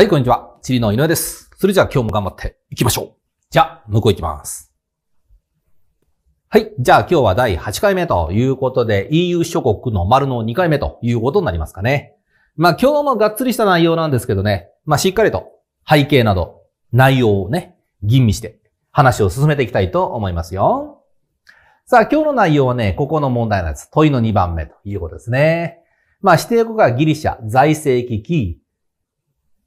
はい、こんにちは。チリの井上です。それじゃあ今日も頑張っていきましょう。じゃあ、向こう行きます。はい。じゃあ今日は第8回目ということで EU 諸国の丸の2回目ということになりますかね。まあ今日もがっつりした内容なんですけどね。まあしっかりと背景など内容をね、吟味して話を進めていきたいと思いますよ。さあ今日の内容はね、ここの問題なんです。問いの2番目ということですね。まあ指定国がギリシャ、財政危機、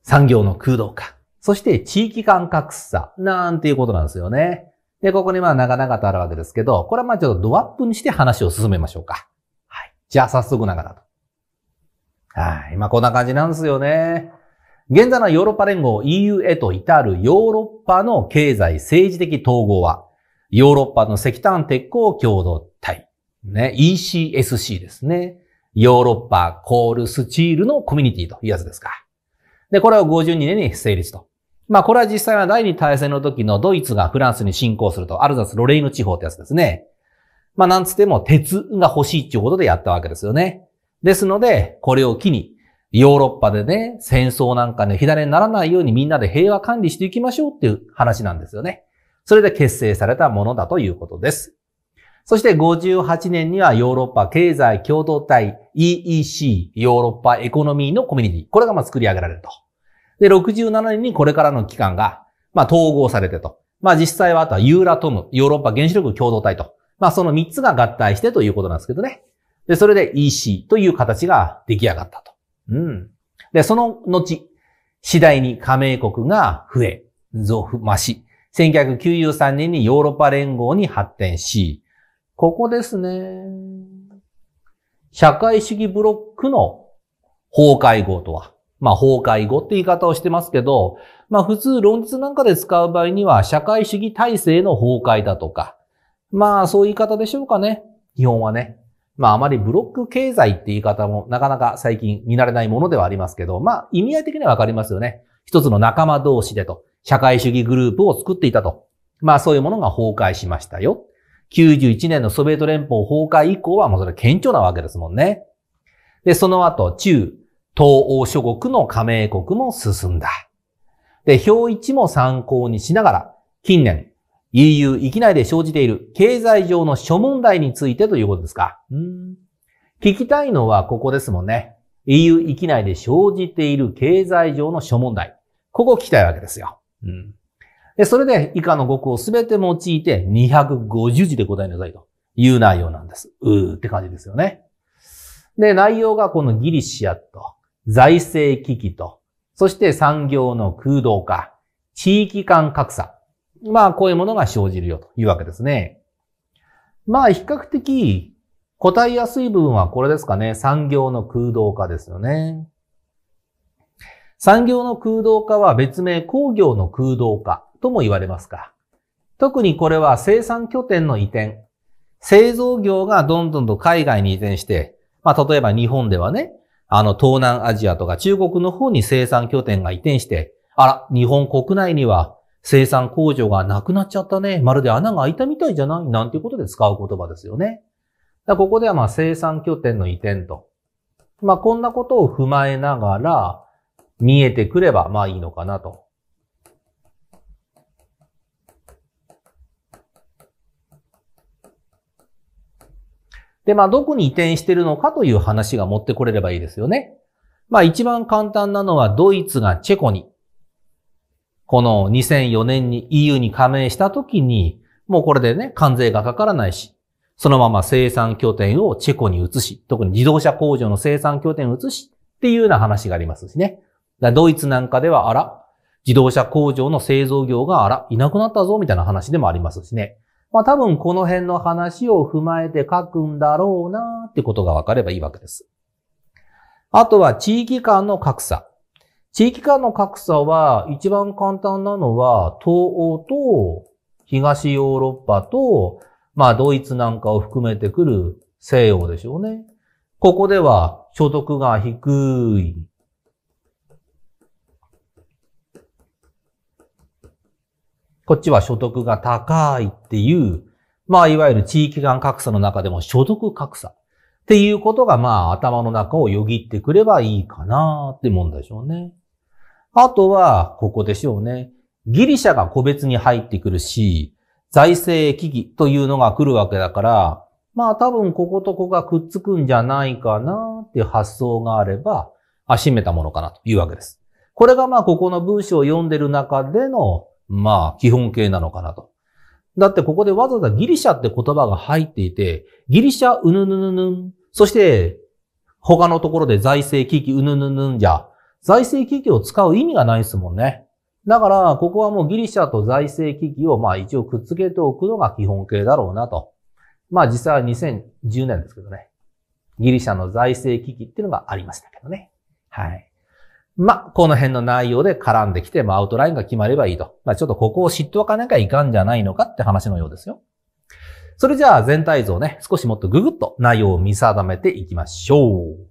産業の空洞化、そして地域間格差、なんていうことなんですよね。で、ここにまあ長々とあるわけですけど、これはまあちょっとドアップにして話を進めましょうか。はい。じゃあ早速長々と。はい。まあこんな感じなんですよね。現在のヨーロッパ連合 EU へと至るヨーロッパの経済政治的統合は、ヨーロッパの石炭鉄鋼共同体、ね、ECSC ですね。ヨーロッパコールスチールのコミュニティというやつですか。で、これを52年に成立と。まあ、これは実際は第二大戦の時のドイツがフランスに侵攻すると、アルザス・ロレイヌ地方ってやつですね。まあ、なんつっても鉄が欲しいっていうことでやったわけですよね。ですので、これを機に、ヨーロッパでね、戦争なんかね、火種にならないようにみんなで平和管理していきましょうっていう話なんですよね。それで結成されたものだということです。そして58年にはヨーロッパ経済共同体 EEC、ヨーロッパエコノミーのコミュニティ。これがまあ作り上げられると。で、67年にこれからの期間が、まあ統合されてと。まあ実際はあとはユーラトム、ヨーロッパ原子力共同体と。まあその3つが合体してということなんですけどね。で、それで EC という形が出来上がったと。うん。で、その後、次第に加盟国が増え、増、増し。1993年にヨーロッパ連合に発展し、ここですね。社会主義ブロックの崩壊後とは。まあ、崩壊後って言い方をしてますけど、まあ、普通論述なんかで使う場合には、社会主義体制の崩壊だとか、まあ、そういう言い方でしょうかね。基本はね。まあ、あまりブロック経済って言い方もなかなか最近見慣れないものではありますけど、まあ、意味合い的にはわかりますよね。一つの仲間同士でと、社会主義グループを作っていたと。まあ、そういうものが崩壊しましたよ。91年のソビエト連邦崩壊以降はもうそれは顕著なわけですもんね。で、その後、中、東欧諸国の加盟国も進んだ。で、表一も参考にしながら、近年、EU 域内で生じている経済上の諸問題についてということですか。聞きたいのはここですもんね。EU 域内で生じている経済上の諸問題。ここ聞きたいわけですよ。うんで、それで以下の語句をすべて用いて250字で答えなさいという内容なんです。うーって感じですよね。で、内容がこのギリシアと、財政危機と、そして産業の空洞化、地域間格差。まあ、こういうものが生じるよというわけですね。まあ、比較的答えやすい部分はこれですかね。産業の空洞化ですよね。産業の空洞化は別名工業の空洞化とも言われますか。特にこれは生産拠点の移転、製造業がどんどんと海外に移転して、まあ、例えば日本ではね、あの、東南アジアとか中国の方に生産拠点が移転して、あら、日本国内には生産工場がなくなっちゃったね。まるで穴が開いたみたいじゃないなんていうことで使う言葉ですよね。だここではまあ生産拠点の移転と。まあこんなことを踏まえながら見えてくればまあいいのかなとで、まあ、どこに移転してるのかという話が持ってこれればいいですよね。まあ、一番簡単なのは、ドイツがチェコに、この2004年に EU に加盟した時に、もうこれでね、関税がかからないし、そのまま生産拠点をチェコに移し、特に自動車工場の生産拠点を移し、っていうような話がありますしね。ドイツなんかでは、あら、自動車工場の製造業が、あら、いなくなったぞ、みたいな話でもありますしね。まあ多分この辺の話を踏まえて書くんだろうなってことがわかればいいわけです。あとは地域間の格差。地域間の格差は一番簡単なのは東欧と東ヨーロッパと、まあドイツなんかを含めてくる西洋でしょうね。ここでは所得が低い。こっちは所得が高いっていう、まあ、いわゆる地域間格差の中でも所得格差っていうことが、まあ、頭の中をよぎってくればいいかなってもんでしょうね。あとは、ここでしょうね。ギリシャが個別に入ってくるし、財政危機というのが来るわけだから、まあ多分こことここがくっつくんじゃないかなっていう発想があれば、あ、閉めたものかなというわけです。これがまあここの文章を読んでる中でのまあ、基本形なのかなと。だってここでわざわざギリシャって言葉が入っていて、ギリシャうぬぬぬぬん。そして、他のところで財政危機うぬぬぬんじゃ、財政危機を使う意味がないですもんね。だから、ここはもうギリシャと財政危機をまあ一応くっつけておくのが基本形だろうなと。まあ実際は2010年ですけどね。ギリシャの財政危機っていうのがありましたけどね。はい。まこの辺の内容で絡んできて、まあ、アウトラインが決まればいいと。まあ、ちょっとここを知っておかなきゃいかんじゃないのかって話のようですよ。それじゃあ全体像ね、少しもっとググっと内容を見定めていきましょう。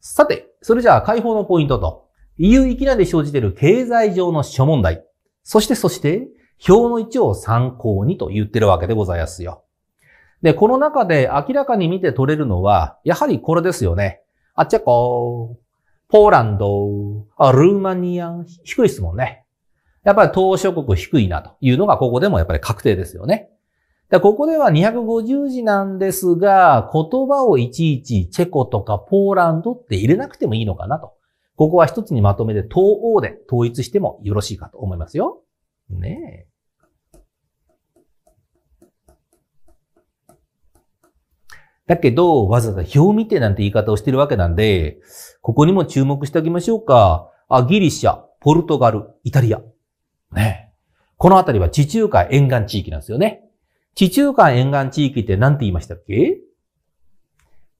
さて、それじゃあ解放のポイントと、EU 域内で生じている経済上の諸問題、そしてそして、表の位置を参考にと言ってるわけでございますよ。で、この中で明らかに見て取れるのは、やはりこれですよね。あっちゃこー。ポーランド、あルーマニア、低いですもんね。やっぱり東諸国低いなというのがここでもやっぱり確定ですよね。でここでは250字なんですが、言葉をいちいちチェコとかポーランドって入れなくてもいいのかなと。ここは一つにまとめて東欧で統一してもよろしいかと思いますよ。ねえ。だけど、わざわざ表見てなんて言い方をしてるわけなんで、ここにも注目しておきましょうか。あ、ギリシャ、ポルトガル、イタリア。ね。このあたりは地中海沿岸地域なんですよね。地中海沿岸地域って何て言いましたっけ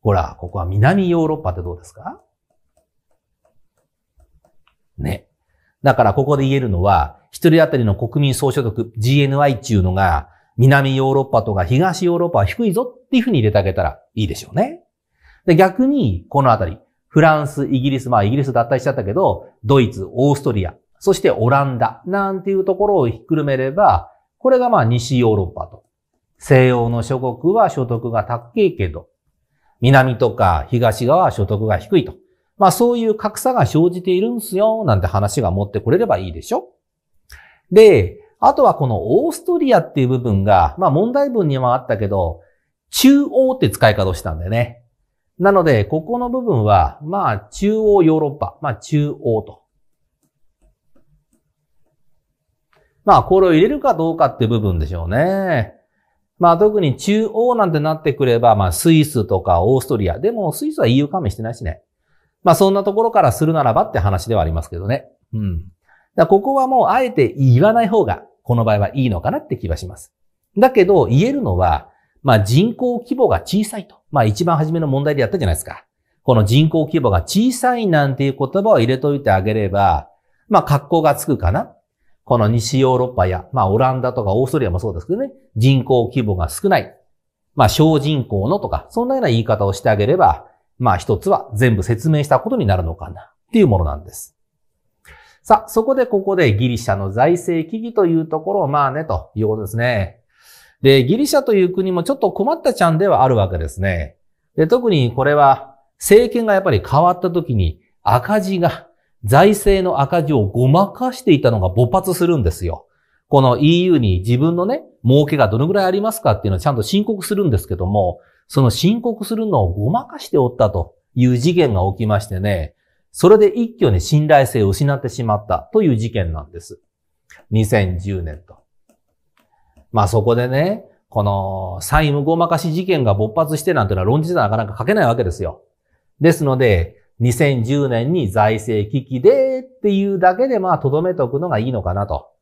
ほら、ここは南ヨーロッパってどうですかね。だからここで言えるのは、一人当たりの国民総所得 GNI っていうのが南ヨーロッパとか東ヨーロッパは低いぞっていうふうに入れてあげたらいいでしょうね。で、逆に、このあたり、フランス、イギリス、まあイギリス脱退しちゃったけど、ドイツ、オーストリア、そしてオランダ、なんていうところをひっくるめれば、これがまあ西ヨーロッパと。西欧の諸国は所得が高いけど、南とか東側は所得が低いと。まあそういう格差が生じているんすよ、なんて話が持ってこれればいいでしょで、あとはこのオーストリアっていう部分が、まあ問題文にはあったけど、中央って使い方をしたんだよね。なので、ここの部分は、まあ中央ヨーロッパ、まあ中央と。まあこれを入れるかどうかって部分でしょうね。まあ特に中央なんてなってくれば、まあスイスとかオーストリア。でもスイスは EU 加盟してないしね。まあそんなところからするならばって話ではありますけどね。うん。だここはもうあえて言わない方がこの場合はいいのかなって気はします。だけど、言えるのは、まあ人口規模が小さいと。まあ一番初めの問題でやったじゃないですか。この人口規模が小さいなんていう言葉を入れといてあげれば、まあ格好がつくかな。この西ヨーロッパや、まあオランダとかオーストリアもそうですけどね、人口規模が少ない。まあ小人口のとか、そんなような言い方をしてあげれば、まあ一つは全部説明したことになるのかなっていうものなんです。さあ、そこでここでギリシャの財政危機というところをまあね、ということですね。で、ギリシャという国もちょっと困ったちゃんではあるわけですね。で、特にこれは政権がやっぱり変わった時に赤字が、財政の赤字をごまかしていたのが勃発するんですよ。この EU に自分のね、儲けがどのぐらいありますかっていうのをちゃんと申告するんですけども、その申告するのをごまかしておったという事件が起きましてね、それで一挙に信頼性を失ってしまったという事件なんです。2010年と。まあそこでね、この債務ごまかし事件が勃発してなんてのは論じてなかなか書けないわけですよ。ですので、2010年に財政危機でっていうだけでまあ留めておくのがいいのかなと。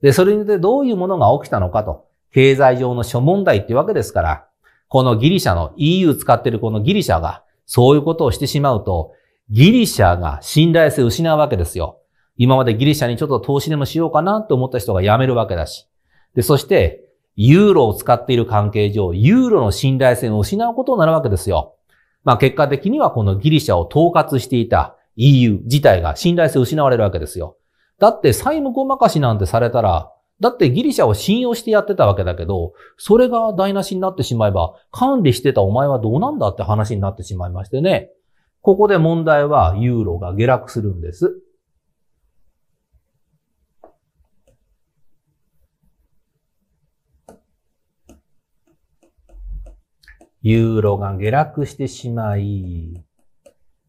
で、それによってどういうものが起きたのかと。経済上の諸問題ってわけですから、このギリシャの EU 使ってるこのギリシャがそういうことをしてしまうと、ギリシャが信頼性を失うわけですよ。今までギリシャにちょっと投資でもしようかなと思った人が辞めるわけだし。で、そして、ユーロを使っている関係上、ユーロの信頼性を失うことになるわけですよ。まあ結果的にはこのギリシャを統括していた EU 自体が信頼性を失われるわけですよ。だって債務ごまかしなんてされたら、だってギリシャを信用してやってたわけだけど、それが台無しになってしまえば、管理してたお前はどうなんだって話になってしまいましてね。ここで問題はユーロが下落するんです。ユーロが下落してしまい、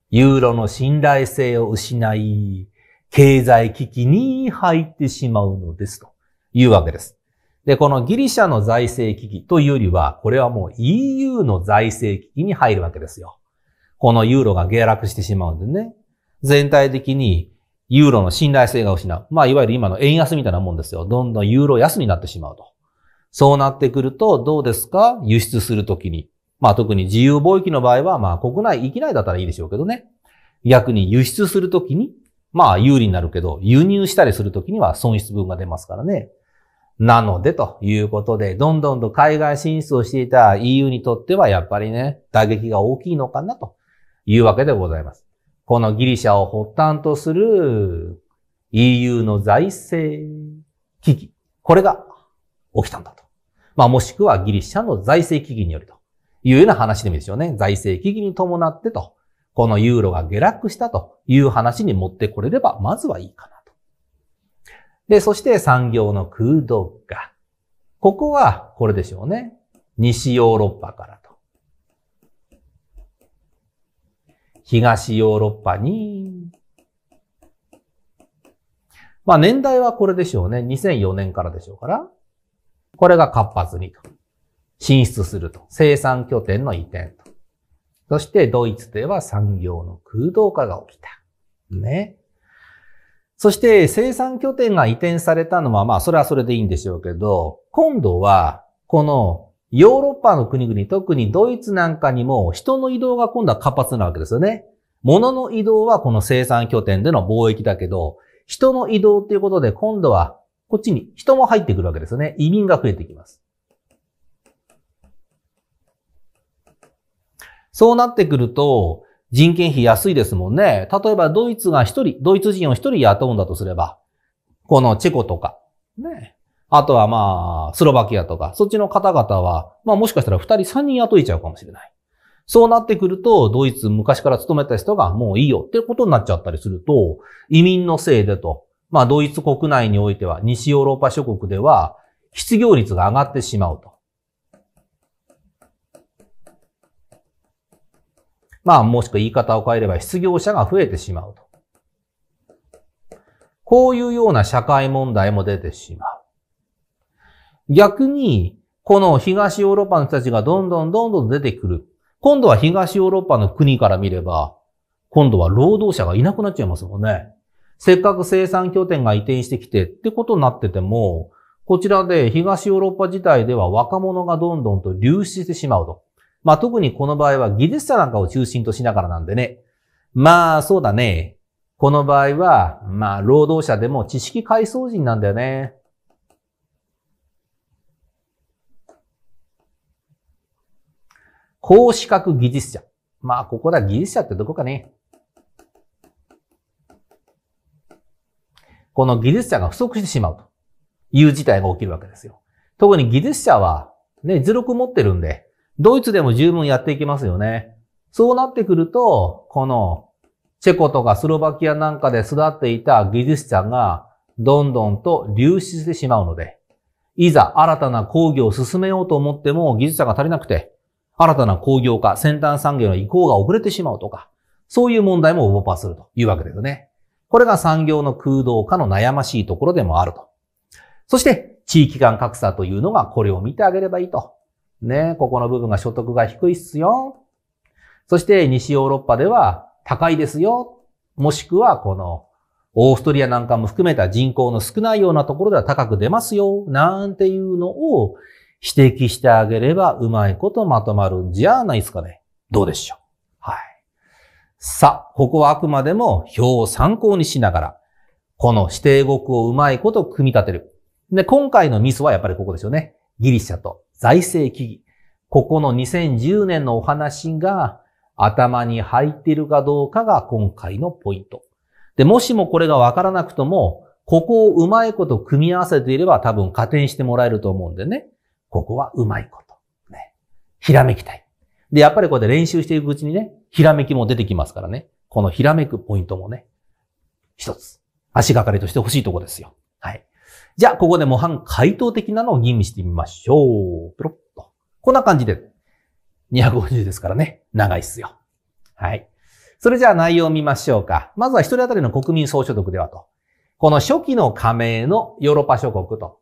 ユーロの信頼性を失い、経済危機に入ってしまうのですというわけです。で、このギリシャの財政危機というよりは、これはもう EU の財政危機に入るわけですよ。このユーロが下落してしまうんでね。全体的にユーロの信頼性が失う。まあ、いわゆる今の円安みたいなもんですよ。どんどんユーロ安になってしまうと。そうなってくると、どうですか輸出するときに。まあ、特に自由貿易の場合は、まあ、国内域内だったらいいでしょうけどね。逆に輸出するときに、まあ、有利になるけど、輸入したりするときには損失分が出ますからね。なので、ということで、どんどんと海外進出をしていた EU にとっては、やっぱりね、打撃が大きいのかなと。いうわけでございます。このギリシャを発端とする EU の財政危機。これが起きたんだと。まあもしくはギリシャの財政危機によるというような話でもいいですよね。財政危機に伴ってと、このユーロが下落したという話に持ってこれれば、まずはいいかなと。で、そして産業の空洞化。ここはこれでしょうね。西ヨーロッパから東ヨーロッパに、まあ年代はこれでしょうね。2004年からでしょうから。これが活発にと。進出すると。生産拠点の移転と。そしてドイツでは産業の空洞化が起きた。ね。そして生産拠点が移転されたのは、まあそれはそれでいいんでしょうけど、今度はこのヨーロッパの国々、特にドイツなんかにも人の移動が今度は活発なわけですよね。物の移動はこの生産拠点での貿易だけど、人の移動っていうことで今度はこっちに人も入ってくるわけですよね。移民が増えてきます。そうなってくると、人件費安いですもんね。例えばドイツが一人、ドイツ人を一人雇うんだとすれば、このチェコとか、ね、あとはまあ、スロバキアとか、そっちの方々は、まあもしかしたら2人3人雇いちゃうかもしれない。そうなってくると、ドイツ昔から勤めた人がもういいよってことになっちゃったりすると、移民のせいでと、まあドイツ国内においては、西ヨーロッパ諸国では、失業率が上がってしまうと。まあもしくは言い方を変えれば失業者が増えてしまうと。こういうような社会問題も出てしまう。逆に、この東ヨーロッパの人たちがどんどんどんどん出てくる。今度は東ヨーロッパの国から見れば、今度は労働者がいなくなっちゃいますもんね。せっかく生産拠点が移転してきてってことになってても、こちらで東ヨーロッパ自体では若者がどんどんと流出してしまうと。まあ、特にこの場合は技術者なんかを中心としながらなんでね。まあ、そうだね。この場合は、まあ、労働者でも知識階層人なんだよね。高資格技術者。まあ、ここだ、技術者ってどこかね。この技術者が不足してしまうという事態が起きるわけですよ。特に技術者は、ね、実力持ってるんで、ドイツでも十分やっていきますよね。そうなってくると、この、チェコとかスロバキアなんかで育っていた技術者が、どんどんと流出してしまうので、いざ新たな工業を進めようと思っても技術者が足りなくて、新たな工業化、先端産業の移行が遅れてしまうとか、そういう問題もオーバーするというわけですね。これが産業の空洞化の悩ましいところでもあると。そして、地域間格差というのがこれを見てあげればいいと。ね、ここの部分が所得が低いっすよ。そして西ヨーロッパでは高いですよ。もしくはこのオーストリアなんかも含めた人口の少ないようなところでは高く出ますよ。なんていうのを指摘してあげればうまいことまとまるんじゃないですかね。どうでしょうはい。さあ、ここはあくまでも表を参考にしながら、この指定語句をうまいこと組み立てる。で、今回のミスはやっぱりここですよね。ギリシャと財政危機。ここの2010年のお話が頭に入っているかどうかが今回のポイント。で、もしもこれがわからなくとも、ここをうまいこと組み合わせていれば多分加点してもらえると思うんでね。ここはうまいこと。ね。ひらめきたい。で、やっぱりこうやって練習していくうちにね、ひらめきも出てきますからね。このひらめくポイントもね、一つ、足がかりとして欲しいとこですよ。はい。じゃあ、ここで模範回答的なのを吟味してみましょう。ペロッと。こんな感じで。250ですからね。長いっすよ。はい。それじゃあ内容を見ましょうか。まずは一人当たりの国民総所得ではと。この初期の加盟のヨーロッパ諸国と、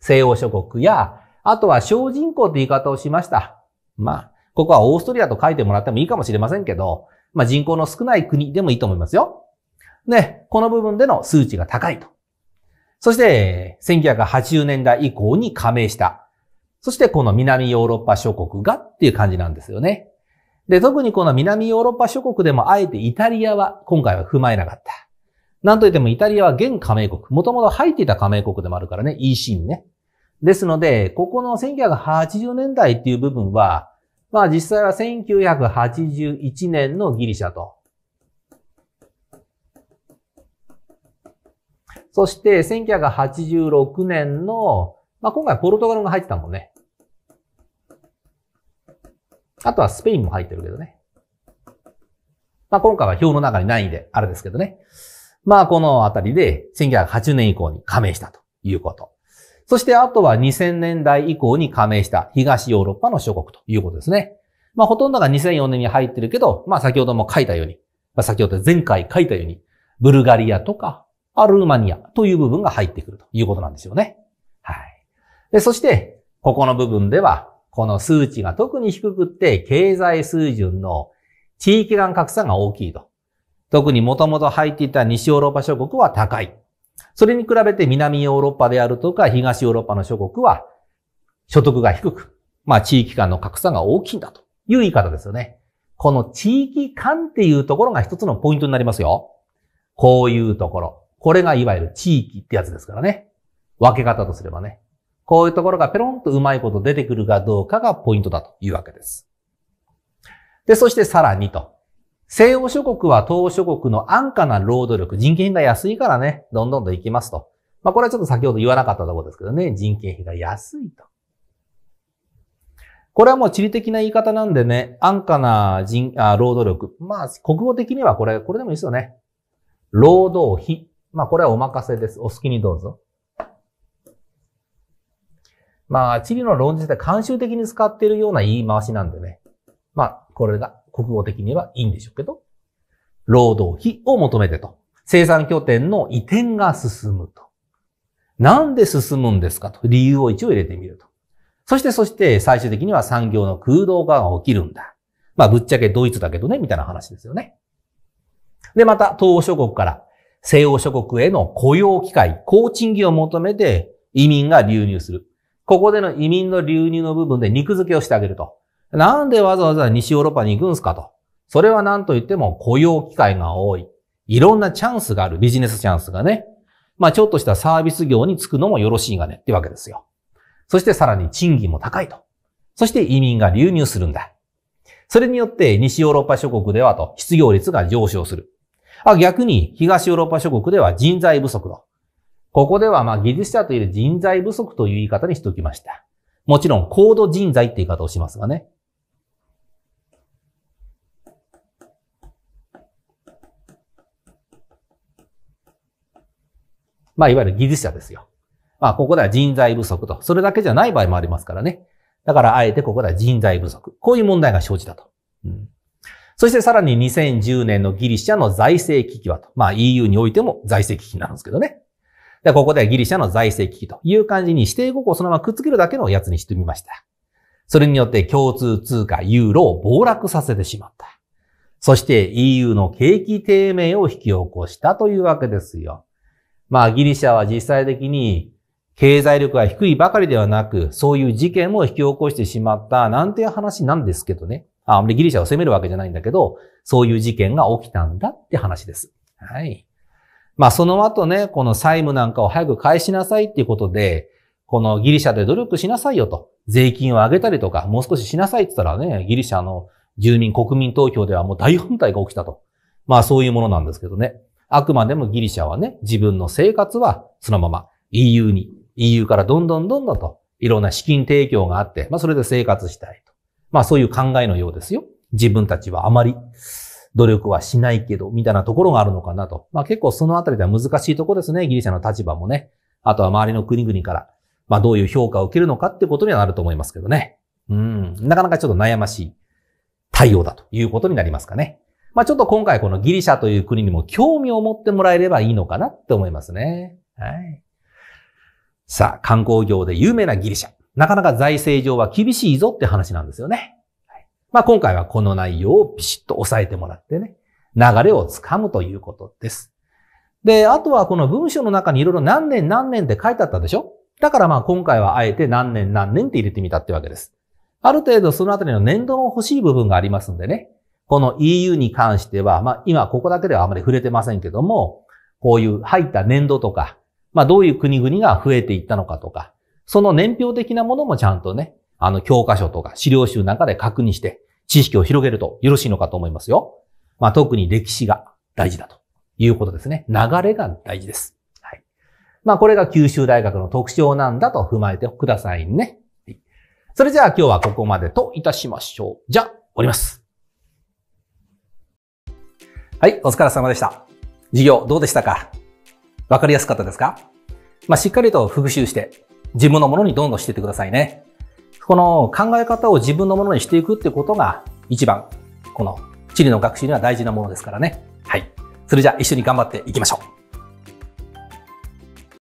西欧諸国やあとは小人口って言い方をしました。まあ、ここはオーストリアと書いてもらってもいいかもしれませんけど、まあ人口の少ない国でもいいと思いますよ。ね、この部分での数値が高いと。そして、1980年代以降に加盟した。そして、この南ヨーロッパ諸国がっていう感じなんですよね。で、特にこの南ヨーロッパ諸国でもあえてイタリアは今回は踏まえなかった。なんといってもイタリアは現加盟国。もともと入っていた加盟国でもあるからね、EC にね。ですので、ここの1980年代っていう部分は、まあ実際は1981年のギリシャと。そして1986年の、まあ今回ポルトガルが入ってたもんね。あとはスペインも入ってるけどね。まあ今回は表の中にないんで、あれですけどね。まあこのあたりで1980年以降に加盟したということ。そしてあとは2000年代以降に加盟した東ヨーロッパの諸国ということですね。まあほとんどが2004年に入ってるけど、まあ先ほども書いたように、まあ先ほど前回書いたように、ブルガリアとかアルーマニアという部分が入ってくるということなんですよね。はい。で、そして、ここの部分では、この数値が特に低くって、経済水準の地域間格差が大きいと。特にもともと入っていた西ヨーロッパ諸国は高い。それに比べて南ヨーロッパであるとか東ヨーロッパの諸国は所得が低く、まあ地域間の格差が大きいんだという言い方ですよね。この地域間っていうところが一つのポイントになりますよ。こういうところ。これがいわゆる地域ってやつですからね。分け方とすればね。こういうところがペロンとうまいこと出てくるかどうかがポイントだというわけです。で、そしてさらにと西欧諸国は東欧諸国の安価な労働力、人件費が安いからね、どんどんと行きますと。まあ、これはちょっと先ほど言わなかったところですけどね、人件費が安いと。これはもう地理的な言い方なんでね、安価な人あ労働力。まあ、国語的にはこれ、これでもいいですよね。労働費。まあ、これはお任せです。お好きにどうぞ。まあ、地理の論じて慣習的に使っているような言い回しなんでね。まあ、これが国語的にはいいんでしょうけど、労働費を求めてと。生産拠点の移転が進むと。なんで進むんですかと。理由を一応入れてみると。そして、そして、最終的には産業の空洞化が起きるんだ。まあ、ぶっちゃけドイツだけどね、みたいな話ですよね。で、また、東欧諸国から西欧諸国への雇用機会、高賃金を求めて移民が流入する。ここでの移民の流入の部分で肉付けをしてあげると。なんでわざわざ西ヨーロッパに行くんすかと。それは何と言っても雇用機会が多い。いろんなチャンスがある。ビジネスチャンスがね。まあちょっとしたサービス業に就くのもよろしいがねってわけですよ。そしてさらに賃金も高いと。そして移民が流入するんだ。それによって西ヨーロッパ諸国ではと失業率が上昇する。あ逆に東ヨーロッパ諸国では人材不足と。ここではまあ技術者という人材不足という言い方にしておきました。もちろん高度人材って言い方をしますがね。まあ、いわゆる技術者ですよ。まあ、ここでは人材不足と。それだけじゃない場合もありますからね。だから、あえてここでは人材不足。こういう問題が生じたと。うん、そしてさらに2010年のギリシャの財政危機はと。まあ、EU においても財政危機になるんですけどね。で、ここではギリシャの財政危機という感じに指定国をそのままくっつけるだけのやつにしてみました。それによって共通通貨ユーロを暴落させてしまった。そして EU の景気低迷を引き起こしたというわけですよ。まあギリシャは実際的に経済力が低いばかりではなく、そういう事件も引き起こしてしまったなんていう話なんですけどね。あ、んまりギリシャを責めるわけじゃないんだけど、そういう事件が起きたんだって話です。はい。まあその後ね、この債務なんかを早く返しなさいっていうことで、このギリシャで努力しなさいよと。税金を上げたりとか、もう少ししなさいって言ったらね、ギリシャの住民国民投票ではもう大反対が起きたと。まあそういうものなんですけどね。あくまでもギリシャはね、自分の生活はそのまま EU に、EU からどんどんどんどんといろんな資金提供があって、まあそれで生活したいと。まあそういう考えのようですよ。自分たちはあまり努力はしないけど、みたいなところがあるのかなと。まあ結構そのあたりでは難しいところですね。ギリシャの立場もね。あとは周りの国々から、まあどういう評価を受けるのかってことにはなると思いますけどね。うん。なかなかちょっと悩ましい対応だということになりますかね。まあ、ちょっと今回このギリシャという国にも興味を持ってもらえればいいのかなって思いますね。はい。さあ、観光業で有名なギリシャ。なかなか財政上は厳しいぞって話なんですよね。はい、まあ、今回はこの内容をビシッと押さえてもらってね、流れをつかむということです。で、あとはこの文章の中にいろいろ何年何年って書いてあったでしょだからまあ今回はあえて何年何年って入れてみたってわけです。ある程度そのあたりの年度も欲しい部分がありますんでね。この EU に関しては、まあ今ここだけではあまり触れてませんけども、こういう入った年度とか、まあどういう国々が増えていったのかとか、その年表的なものもちゃんとね、あの教科書とか資料集なんかで確認して、知識を広げるとよろしいのかと思いますよ。まあ特に歴史が大事だということですね。流れが大事です。はい。まあこれが九州大学の特徴なんだと踏まえてくださいね。それじゃあ今日はここまでといたしましょう。じゃあ、終ります。はい、お疲れ様でした。授業どうでしたかわかりやすかったですかまあ、しっかりと復習して、自分のものにどんどんしていってくださいね。この考え方を自分のものにしていくってことが、一番、この地理の学習には大事なものですからね。はい。それじゃあ一緒に頑張っていきましょう。